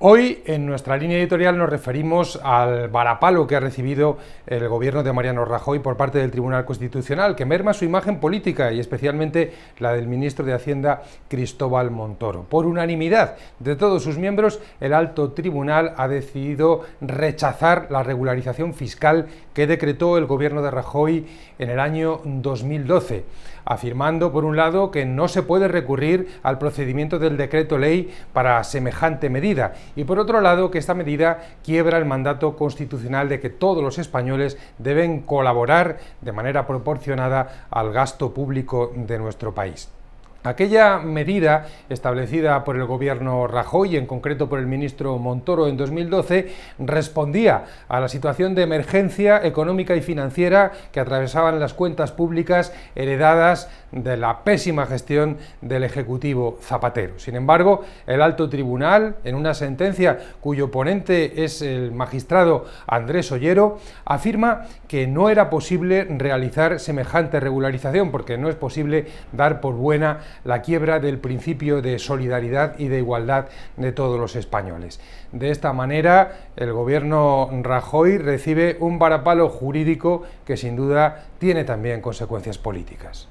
Hoy en nuestra línea editorial nos referimos al varapalo que ha recibido el gobierno de Mariano Rajoy por parte del Tribunal Constitucional, que merma su imagen política y especialmente la del ministro de Hacienda Cristóbal Montoro. Por unanimidad de todos sus miembros, el alto tribunal ha decidido rechazar la regularización fiscal que decretó el gobierno de Rajoy en el año 2012, afirmando por un lado que no se puede recurrir al procedimiento del decreto ley para semejante medida y por otro lado que esta medida quiebra el mandato constitucional de que todos los españoles deben colaborar de manera proporcionada al gasto público de nuestro país. Aquella medida establecida por el gobierno Rajoy, en concreto por el ministro Montoro en 2012, respondía a la situación de emergencia económica y financiera que atravesaban las cuentas públicas heredadas de la pésima gestión del Ejecutivo Zapatero. Sin embargo, el alto tribunal, en una sentencia cuyo ponente es el magistrado Andrés Ollero, afirma que no era posible realizar semejante regularización porque no es posible dar por buena la quiebra del principio de solidaridad y de igualdad de todos los españoles. De esta manera, el gobierno Rajoy recibe un varapalo jurídico que sin duda tiene también consecuencias políticas.